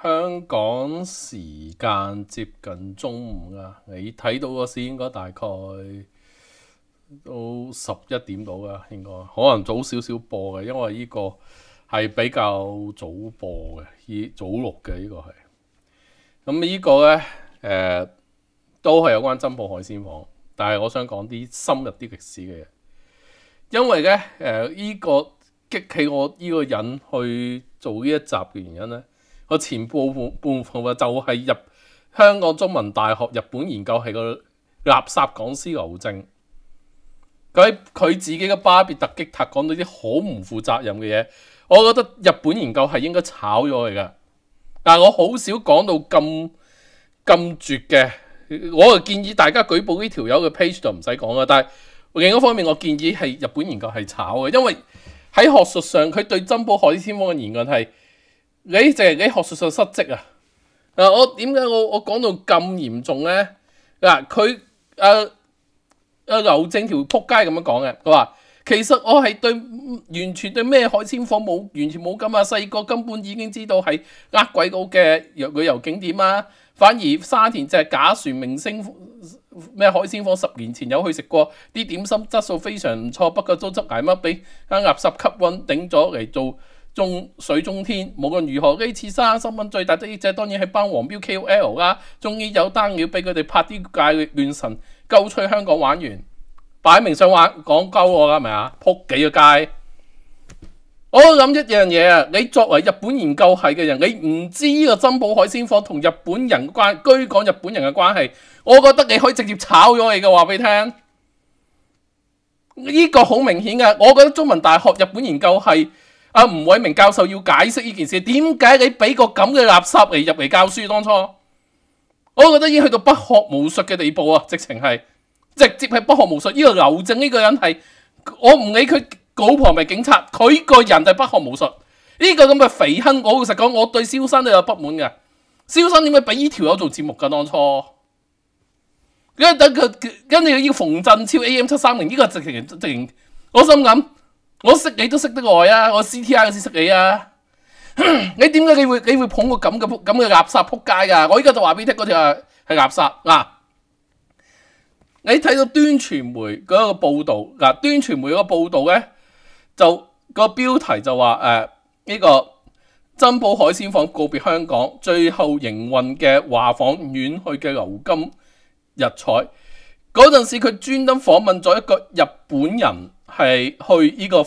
香港時間接近中午啊！你睇到個時應該大概都十一點到啦，應該可能早少少播嘅，因為呢個係比較早播嘅，依早六嘅呢個係。咁呢個呢，誒。都係有關珍破海鮮房，但係我想講啲深入啲歷史嘅嘢，因為咧誒呢個激起我呢個人去做呢一集嘅原因咧。我前半半分就係入香港中文大學日本研究係個垃圾講師牛正，佢佢自己嘅巴別特擊塔講到啲好唔負責任嘅嘢，我覺得日本研究係應該炒咗佢噶。但係我好少講到咁咁絕嘅。我建議大家舉報呢條友嘅 page 就唔使講啦，但係另一方面，我建議係日本研究係炒嘅，因為喺學術上佢對珍寶海鮮方嘅言論係，你淨係喺學術上失職啊！嗱，我點解我我講到咁嚴重咧？嗱，佢誒誒劉正條仆街咁樣講嘅，佢話其實我係對完全對咩海鮮坊冇完全冇咁啊，細個根本已經知道係呃鬼佬嘅旅遊景點啊！反而沙田只假船明星咩海鮮坊，十年前有去食過啲點心，質素非常唔錯。不過都執挨乜俾間垃圾吸温頂咗嚟做中水中天。無論如何，呢次沙十蚊最大得益者當然係班黃標 K O L 啦。終於有單料俾佢哋拍啲界亂神鳩吹香港玩完，擺明想玩講鳩我啦，係咪啊？撲幾個街！我谂一样嘢啊，你作为日本研究系嘅人，你唔知呢个珍宝海鲜坊同日本人关居港日本人嘅关系，我觉得你可以直接炒咗你嘅话俾听。呢个好明显噶，我觉得中文大学日本研究系阿吴伟明教授要解释呢件事，点解你俾个咁嘅垃圾嚟入嚟教书？当初，我觉得已经去到不学无术嘅地步啊，直情系直接系不学无术。呢个刘正呢个人系，我唔理佢。佢旁咪警察，佢個人就不學武術。呢個咁嘅肥亨，我實講，我對蕭生都有不滿嘅。蕭生點解俾呢條友做節目㗎？當初，咁等佢，咁你要馮振超 A M 七三零呢個直情直情，我心諗，我識你都識得耐啊，我 C T R 先識你啊。你點解你會你會捧個咁嘅咁嘅垃圾撲街㗎？我依家就話俾你聽，嗰條啊係垃圾嗱。你睇到端傳媒嗰個報導嗱，端傳媒個報導咧。就個標題就話誒呢個珍寶海鮮房告別香港最後營運嘅華房遠去嘅牛金日彩。嗰陣時，佢專登訪問咗一個日本人係去呢個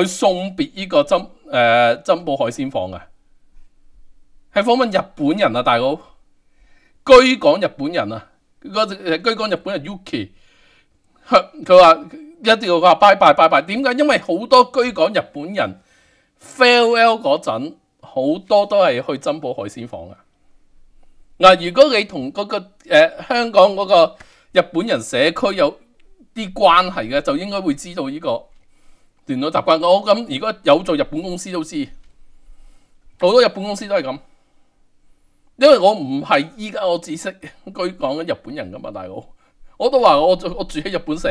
去送別呢個珍誒珍寶海鮮房嘅，係訪問日本人啊，大佬，居港日本人啊，個居港日本人 y U K，i 佢話。一定要話拜拜拜拜。點解？因為好多居港日本人 fail 嗰陣，好多都係去珍寶海鮮房啊。嗱，如果你同嗰個香港嗰個日本人社區有啲關係嘅，就應該會知道呢個電腦習慣。我咁如果有做日本公司都知，好多日本公司都係咁，因為我唔係依家我只識居港嘅日本人噶嘛，大佬我都話我我住喺日本社。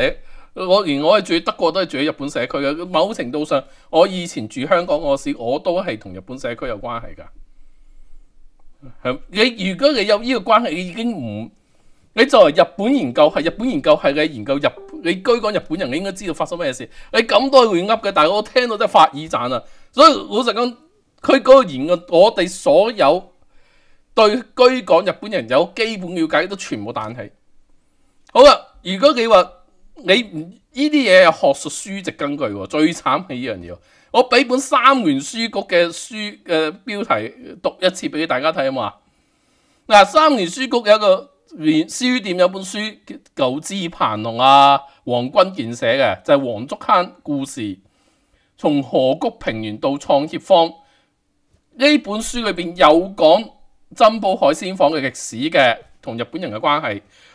我连我系住德国都系住喺日本社区嘅。某程度上，我以前住香港嗰時，我都系同日本社区有关系噶。你如果你有呢个关系，你已经唔你作為日本研究系日本研究系嘅研究日。你居港日本人，你应该知道发生咩事。你咁多会噏嘅，但系我听到都系发耳讚啊。所以老实讲，佢嗰个研究，我哋所有对居港日本人有基本了解，都全部弹起好啦。如果你话，你呢啲嘢有學術書籍根據喎，最慘係呢樣嘢。我俾本三聯書局嘅書嘅標題讀一次俾大家睇啊嘛。嗱，三聯書局有一個書店有本書叫《舊枝盤龍》啊，黄君健寫嘅就係黃竹坑故事，從河谷平原到創业坊。呢本書裏面有講珍宝海鮮坊嘅歷史嘅，同日本人嘅關係。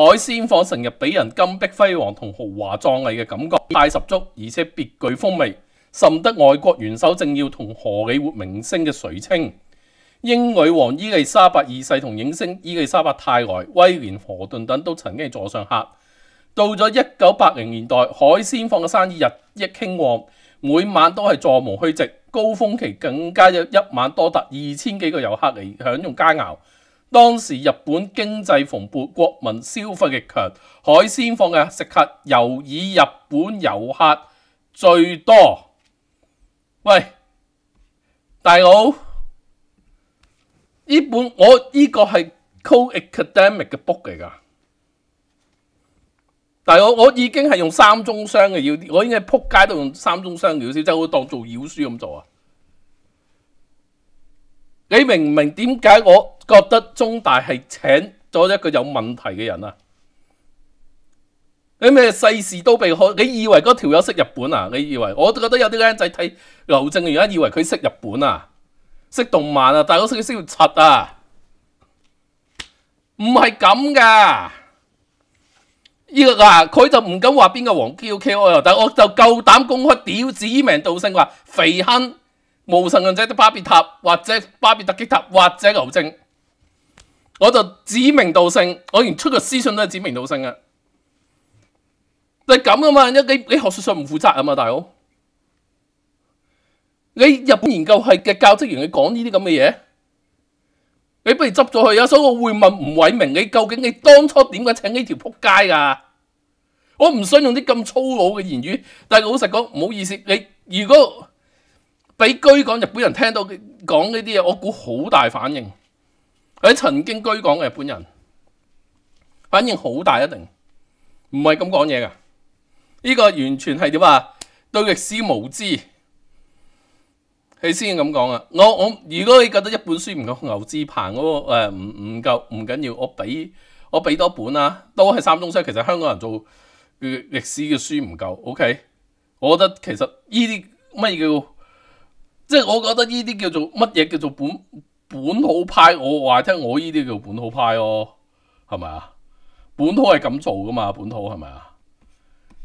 海鲜舫成日俾人金碧辉煌同豪华壮丽嘅感觉，派十足，而且别具风味，甚得外国元首政要同荷里活明星嘅垂青。英女王伊丽莎白二世同影星伊丽莎白泰來、威廉何顿等都曾经坐上客。到咗一九八零年代，海鲜舫嘅生意日益兴旺，每晚都系座无虚席，高峰期更加有一晚多达二千几个游客嚟享用佳肴。当时日本经济蓬勃，国民消费力强，海鲜坊嘅食客又以日本游客最多。喂，大佬，呢本我呢个系 co academic 嘅 book 嚟噶，大佬，我已经系用三中商嘅，要我已经系扑街都用三中嘅，稿书，即系我当做妖书咁做啊。你明唔明点解我觉得中大系请咗一个有问题嘅人啊？你咩世事都被开？你以为嗰条友识日本啊？你以为？我觉得有啲僆仔睇刘正源，以为佢识日本啊、识动漫啊，但系我识佢识到柒啊，唔系咁噶。依个佢就唔敢话边个黄 Q K I，但系我就够胆公开屌指名道姓话肥亨。无神论者的巴别塔，或者巴别特吉塔或者牛精，我就指名道姓。我连出个私信都系指名道姓啊！就咁啊嘛？你你学术上唔负责啊嘛，大佬！你日本研究系嘅教职员，你讲呢啲咁嘅嘢，你不如执咗佢啊！所以我会问吴伟明：你究竟你当初点解请呢条仆街噶？我唔想用啲咁粗鲁嘅言语，但系老实讲，唔好意思，你如果。俾居港日本人听到讲呢啲嘢，我估好大反应。喺曾经居港嘅日本人反应好大，一定唔系咁讲嘢噶。呢个完全系点啊？对历史无知系先咁讲啊。我我如果你觉得一本书唔够牛志鹏嗰个诶，唔唔够唔紧要，我俾我俾多本啦。都系三中西。其实香港人做历史嘅书唔够，OK？我觉得其实呢啲乜嘢叫？即係我覺得呢啲叫做乜嘢叫做本本土派，我話聽我呢啲叫本土派咯，係咪啊？本土係咁做噶嘛？本土係咪啊？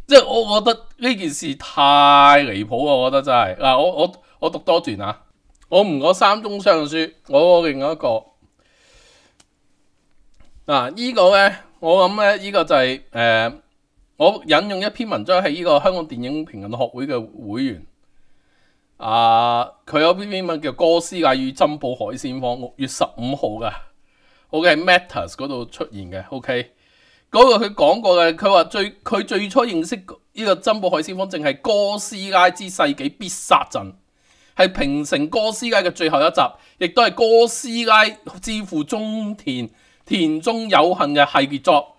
即係我覺得呢件事太離譜啊！我覺得真係嗱，我我我讀多段啊！我唔講三中上书，我另外一個嗱呢個咧，我諗咧呢個就係誒，我引用一篇文章係呢個香港電影評論學會嘅會員。啊！佢有篇篇文叫《哥斯拉與珍宝海鮮坊》，六月十五號噶。o k Matters 嗰度出現嘅。OK，嗰個佢講過嘅，佢話最佢最初認識呢個《珍宝海鮮坊》，正係《哥斯拉之世紀必殺陣》，係平成哥斯拉嘅最後一集，亦都係哥斯拉之父中田田中有幸嘅系列作。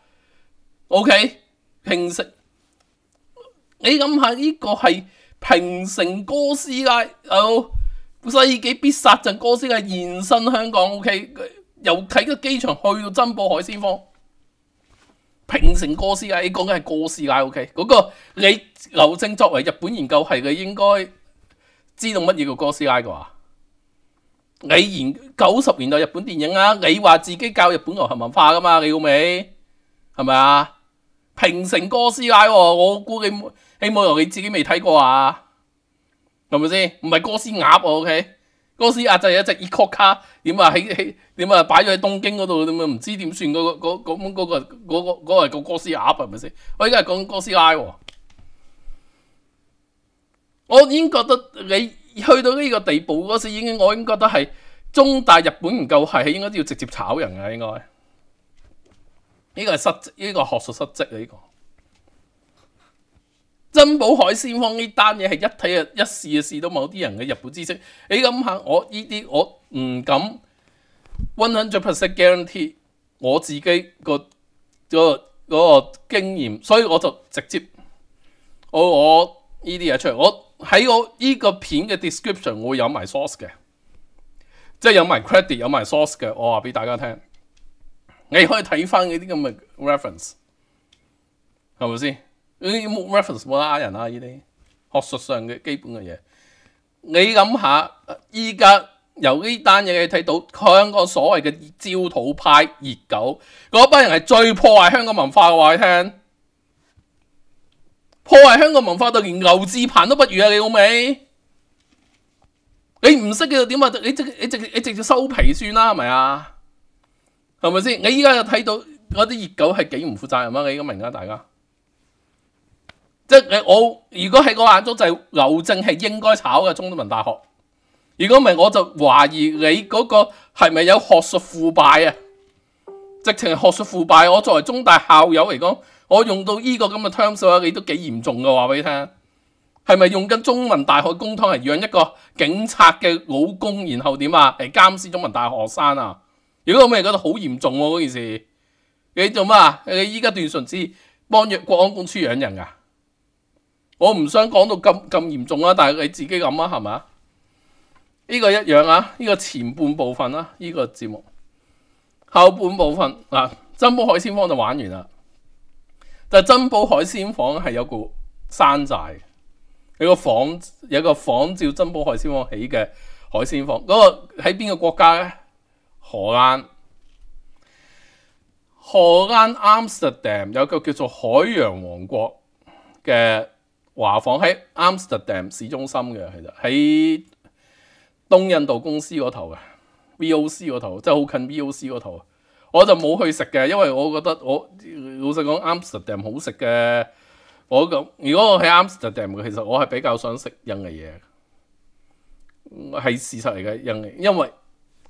OK，平息。你諗下呢個係。平成哥斯拉，有世纪必杀阵哥斯拉延伸香港，O K，由睇个机场去到珍宝海鲜坊，平成哥斯拉，你讲嘅系哥斯拉，O K，嗰个你刘正作为日本研究系嘅，应该知道乜嘢叫哥斯拉话，你研九十年代日本电影啊，你话自己教日本流行文化噶嘛？你好未？系咪啊？平成哥师奶、喎，我估计希望你自己未睇过啊，系咪先？唔系哥斯鸭，我 OK。哥斯鸭就系一只 Eco 卡点啊喺喺点啊摆咗喺东京嗰度，点啊唔知点算嗰个嗰咁嗰个嗰个嗰个哥斯鸭系咪先？我依家系讲哥斯拉，我已经觉得你去到呢个地步嗰时已经，我已经觉得系中大日本唔够系，应该要直接炒人啊，应该。呢個係失，呢个學術失職啊！呢個珍寶海鮮坊呢单嘢係一睇啊，一試啊試到某啲人嘅日本知識。你谂下，我呢啲我唔敢 one hundred percent guarantee 我自己個个嗰個經驗，所以我就直接我我呢啲嘢出嚟。我喺我呢個片嘅 description 会有埋 source 嘅，即係有埋 credit 有埋 source 嘅。我話俾大家聽。你可以睇翻嗰啲咁嘅 reference，系咪先？你冇 reference 冇得呃人啊！呢啲學術上嘅基本嘅嘢，你諗下，依家由呢單嘢你睇到香港所謂嘅焦土派熱狗，嗰班人係最破壞香港文化嘅話，你聽破壞香港文化到連牛志鵬都不如啊！你好未？你唔識嘅點啊？你直你直你直接收皮算啦，係咪啊？系咪先？你依家又睇到嗰啲熱狗係幾唔負責任啊？你而家明啊，大家，即係我如果喺我眼中就牛正係應該炒嘅中文大學。如果唔係，我就懷疑你嗰個係咪有學術腐敗啊？直情學術腐敗。我作為中大校友嚟講，我用到呢個咁嘅 terms 嘅你都幾嚴重嘅話俾你聽。係咪用緊中文大學公湯嚟養一個警察嘅老公，然後點啊？嚟監視中文大學學生啊？如果我咪觉得好严重嗰件事，你做乜啊？你依家段崇志帮约国安公处养人啊？我唔想讲到咁咁严重啊！但系你自己谂啊，系咪呢个一样啊，呢个前半部分啦，呢个节目后半部分啊，珍宝海鲜坊就玩完啦。但珍宝海鲜坊系有个山寨，有个仿有个仿照珍宝海鲜坊起嘅海鲜坊，嗰个喺边个国家咧？荷荷 Amsterdam 有個叫做海洋王國嘅華房喺 Amsterdam 市中心嘅，其實喺東印度公司嗰頭嘅，VOC 嗰頭，即係好近 VOC 嗰頭。我就冇去食嘅，因為我覺得我老實講，Amsterdam 好食嘅。我咁如果我喺 Amsterdam 其實我係比較想食印尼嘢，係事實嚟嘅，因因為。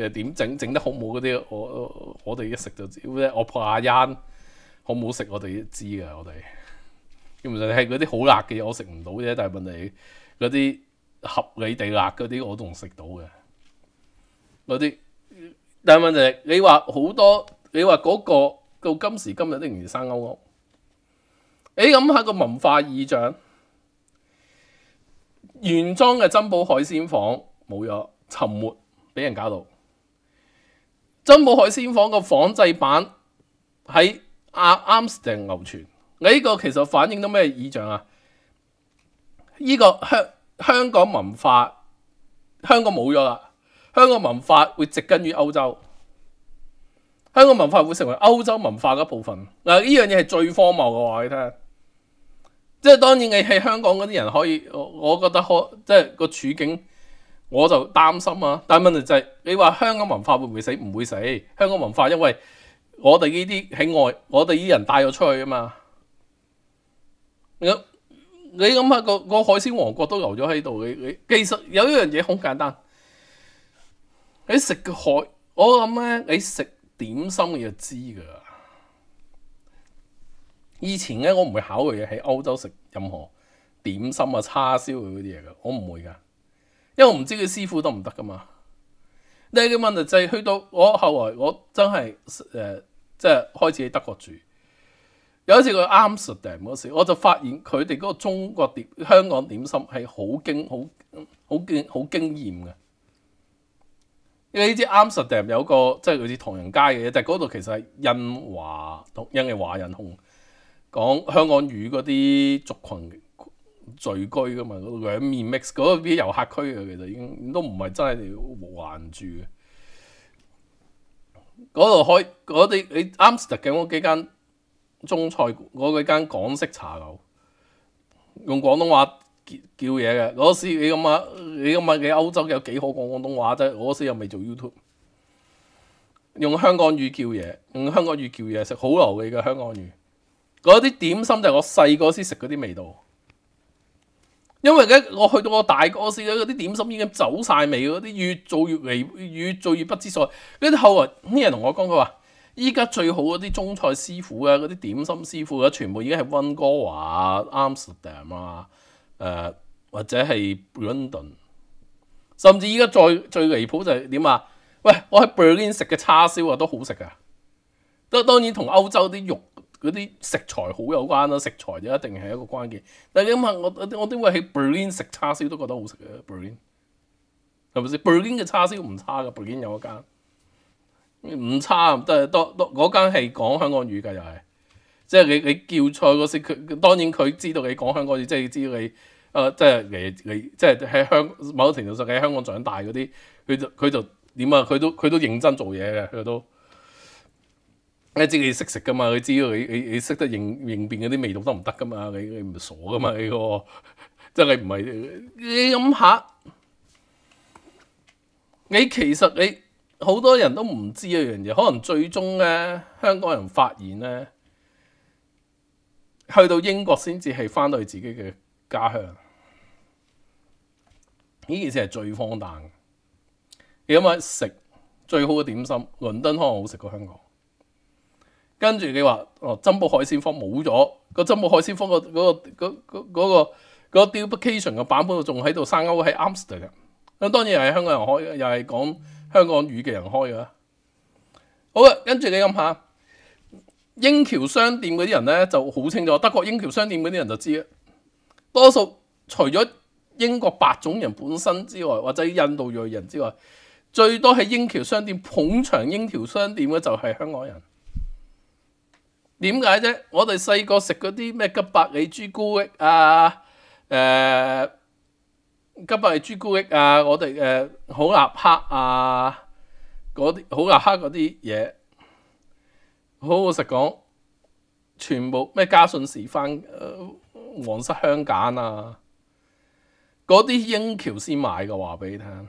诶，点整整得好冇嗰啲？我我哋一食就知，我破阿烟好唔好食？我哋都知嘅。我哋。基本上系嗰啲好辣嘅嘢，我食唔到啫。但系问你嗰啲合理地辣嗰啲，我仲食到嘅。嗰啲但系问你，你话好多，你话嗰个到今时今日仍然生勾勾。你諗下个文化意象，原装嘅珍宝海鲜房冇咗，沉没，俾人搞到。真武海鲜坊个仿制版喺阿 a m s t r a m 流传，你呢个其实反映到咩意象啊？呢个香香港文化，香港冇咗啦，香港文化会植根于欧洲，香港文化会成为欧洲文化嘅一部分。嗱，呢样嘢系最荒谬嘅话，你聽。即系当然你喺香港嗰啲人可以，我我觉得可，即系个处境。我就擔心啊！但問題就係你話香港文化會唔會死？唔會死。香港文化因為我哋呢啲喺外，我哋呢人帶咗出去啊嘛。你諗下個個海鮮王國都留咗喺度。你你其實有一樣嘢好簡單。你食個海，我諗咧，你食點心你就知噶。以前咧，我唔會考慮喺歐洲食任何點心啊、叉燒嗰啲嘢噶，我唔會噶。因为我唔知佢師傅得唔得噶嘛，第二個問題就係去到我後來我真係诶，即係開始喺德國住，有一次佢 a m s 嗰時，我就發現佢哋嗰個中國点香港點心係好驚好好驚好驚艳嘅，因為呢支 a m s 有個即係好似唐人街嘅嘢，但系嗰度其實係印華同印嘅華人同講香港語嗰啲族群聚居噶嘛嗰度两面 mix 嗰度啲游客区啊，其实已经都唔系真系环住嘅嗰度。开嗰啲你啱先特嘅嗰几间中菜，嗰几间港式茶楼用广东话叫嘢嘅。嗰時你咁啊，你咁啊，你欧洲有几好讲广东话啫？我時又未做 YouTube 用香港语叫嘢，用香港语叫嘢食好流利嘅香港语。嗰啲点心就我细个時食嗰啲味道。因为咧我去到我大哥司嗰啲点心已经走晒味，嗰啲越做越嚟越做越不知数。跟住后来啲人同我讲，佢话依家最好嗰啲中菜师傅啊，嗰啲点心师傅啊，全部已经系温哥华、Amsterdam 啊，诶或者系 London，甚至依家再最离谱就系点啊？喂，我喺 Berlin 食嘅叉烧啊都好食噶，都当然同欧洲啲肉。嗰啲食材好有關啦，食材就一定係一個關鍵。但係你諗下，我我我都喺 Berlin 食叉燒都覺得好食嘅，Berlin 係咪先？Berlin 嘅叉燒唔差嘅，Berlin 有一間唔差，即係多多嗰間係講香港語嘅又係，即係你你叫菜嗰時佢當然佢知道你講香港語，即係知你誒，即係你你即係喺香某程度上喺香港長大嗰啲，佢就佢就點啊？佢都佢都認真做嘢嘅，佢都。你知佢識食噶嘛？你知佢你你識得應應變嗰啲味道得唔得噶嘛？你你唔傻噶嘛？你個真係唔係你諗下，你其實你好多人都唔知一樣嘢，可能最終咧香港人發現咧，去到英國先至係翻到去自己嘅家鄉。呢件事係最荒誕。你諗下食最好嘅點心，倫敦可能好食過香港。跟住你話哦，珍寶海鮮坊冇咗個珍寶海鮮坊個嗰個嗰嗰個 duplication 嘅版本，仲喺度生勾喺 Amsterdam。咁當然係香港人開嘅，又係講香港語嘅人開嘅。好啦，跟住你諗下，英橋商店嗰啲人咧就好清楚，德國英橋商店嗰啲人就知啦。多數除咗英國白種人本身之外，或者印度裔人之外，最多喺英橋商店捧場，英橋商店嘅就係香港人。点解啫？我哋细个食嗰啲咩吉百里朱古力啊，诶，吉百里朱古力啊，我哋诶好立黑啊，嗰啲好立黑嗰啲嘢，好好實讲，全部咩嘉信时翻，黄室香碱啊，嗰啲英侨先买嘅话俾你听。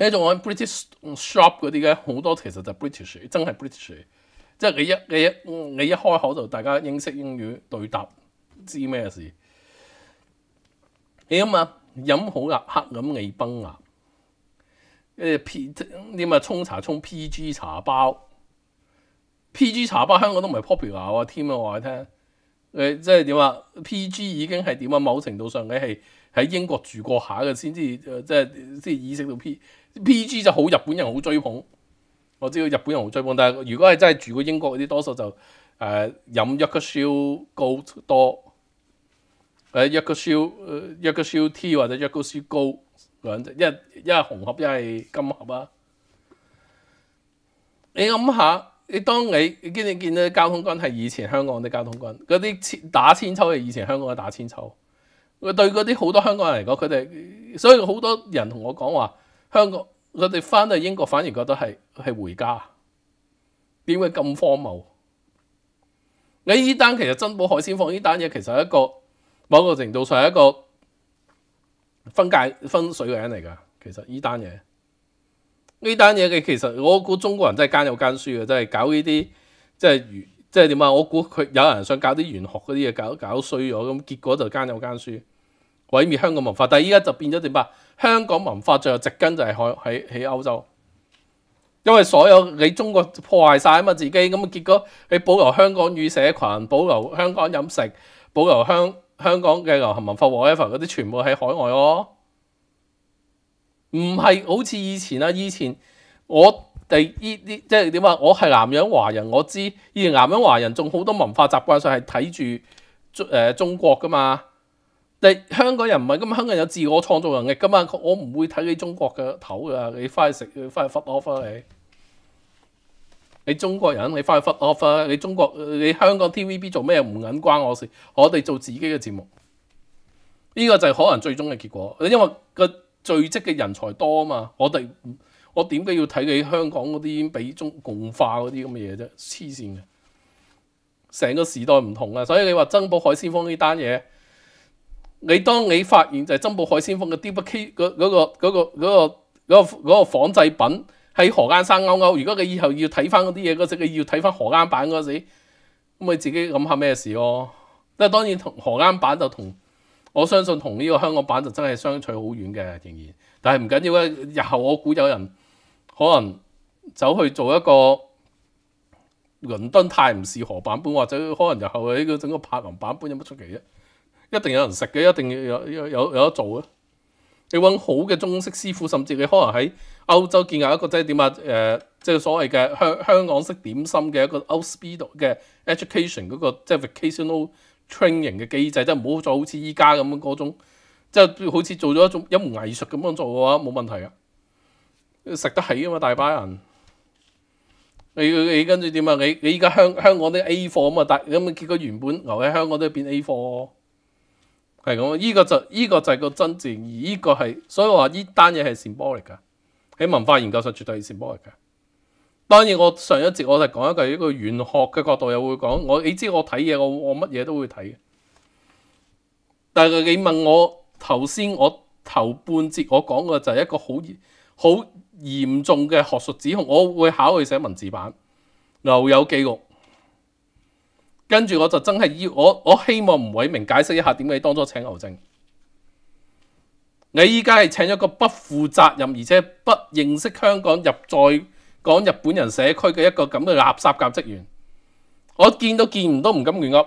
喺仲喺 British shop 嗰啲咧，好多其實就 British，真係 British，即係你一你一你一開口就大家英式英語對答，知咩事？你啊嘛飲好立刻咁，你崩啊！誒 P 點啊，沖茶沖 PG 茶包，PG 茶包香港都唔係 popular 添啊！我聽，誒即係點啊？PG 已經係點啊？某程度上你係。喺英國住過下嘅先至，即係先意識到 P P G 就好，日本人好追捧。我知道日本人好追捧，但係如果係真係住過英國嗰啲，多數就誒飲約克燒膏多，誒約克燒、約克燒 T 或者約克燒膏兩隻，一一係紅盒，一係金盒啊！你諗下，你當你你見你見到交通軍係以前香港啲交通軍，嗰啲打千秋係以前香港嘅打千秋。对嗰啲好多香港人嚟讲，佢哋所以好多人同我讲话，香港我哋翻到英国反而觉得系系回家，点解咁荒谬？你依单其实珍宝海鲜放依单嘢，其实一个某个程度上系一个分界分水嘅人嚟噶。其实依单嘢，呢单嘢嘅其实我估中国人真系奸有奸书嘅，真系搞呢啲即系即系点啊？我估佢有人想搞啲玄学嗰啲嘢，搞搞衰咗咁，结果就奸有奸书。毀滅香港文化，但系依家就變咗點啊？香港文化最後直根就係海喺喺歐洲，因為所有你中國破壞曬啊嘛自己，咁啊結果你保留香港語社群，保留香港飲食，保留香香港嘅流行文化 whatever 嗰啲，全部喺海外咯。唔係好似以前啊，以前我哋依啲即係點啊？我係南洋華人，我知以前南洋華人仲好多文化習慣上係睇住誒中國噶嘛。你香港人唔系咁，香港人有自我创造能力噶嘛？我唔会睇你中国嘅头噶，你翻去食，翻去 cut off 啦你。你中国人，你翻去 cut off 啦。你中国，你香港 TVB 做咩唔緊关我事？我哋做自己嘅节目，呢个就可能最终嘅结果。因为个聚积嘅人才多啊嘛，我哋我点解要睇你香港嗰啲比中共化嗰啲咁嘅嘢啫？黐线嘅，成个时代唔同啊！所以你话增補海鲜坊呢单嘢。你當你發現就係珍寶海鮮舫嘅 D B K 嗰嗰個嗰個嗰個嗰個個仿製品喺河間山勾勾，如果佢以後要睇翻嗰啲嘢嗰時，佢要睇翻河間版嗰時，咁咪自己諗下咩事咯？即係當然同河間版就同我相信同呢個香港版就真係相處好遠嘅，仍然。但係唔緊要啊，日後我估有人可能走去做一個倫敦泰晤士河版本，或者可能日後喺個整個柏林版本有乜出奇啫？一定有人食嘅，一定有有有有得做啊！你揾好嘅中式師傅，甚至你可能喺歐洲建立一個即係點啊？誒，即係所謂嘅香香港式點心嘅一個 u t s p e e d 嘅 education 嗰個即係 vacational training 嘅機制，即係唔好再好似依家咁嗰種，即係好似做咗一種一門藝術咁樣做嘅話，冇問題啊！食得起啊嘛，大把人你你跟住點啊？你你依家香香港啲 A 貨啊嘛，但咁啊結果原本留喺香港都變 A 貨。系咁，依个就依个就系个真正，而依个系，所以话呢单嘢系 symbolic 噶。喺文化研究上绝对系 symbolic 噶。当然，我上一节我就讲一个一个玄学嘅角度，又会讲我你知我睇嘢，我我乜嘢都会睇嘅。但系你问我头先，我头半节我讲嘅就系一个好好严重嘅学术指控，我会考虑写文字版留有记录。跟住我就真系要我我希望吴伟明解释一下点解当初请牛正，你依家系请一个不负责任而且不认识香港入在讲日本人社区嘅一个咁嘅垃圾甲职员，我见到见唔到唔敢乱噏。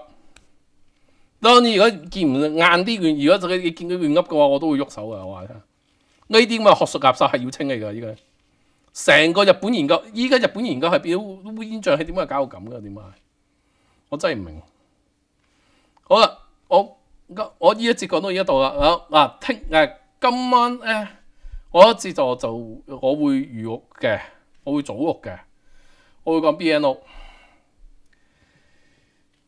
当然如果见唔硬啲亂，如果就你见到乱噏嘅话，我都会喐手嘅。我话呢啲咁嘅学术垃圾系要清嘅。依家成个日本研究，依家日本研究系乌烟瘴气，点解搞到咁嘅？点解？我真系唔明。好啦，我我依一节讲到呢一度啦。聽听诶，今晚咧，我一節就我会预屋嘅，我会早屋嘅，我会讲 BNO。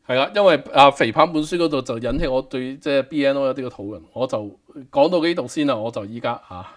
系啦，因为啊，肥胖本书嗰度就引起我对即系 BNO 有啲嘅讨论。我就讲到呢度先啦，我就依家吓。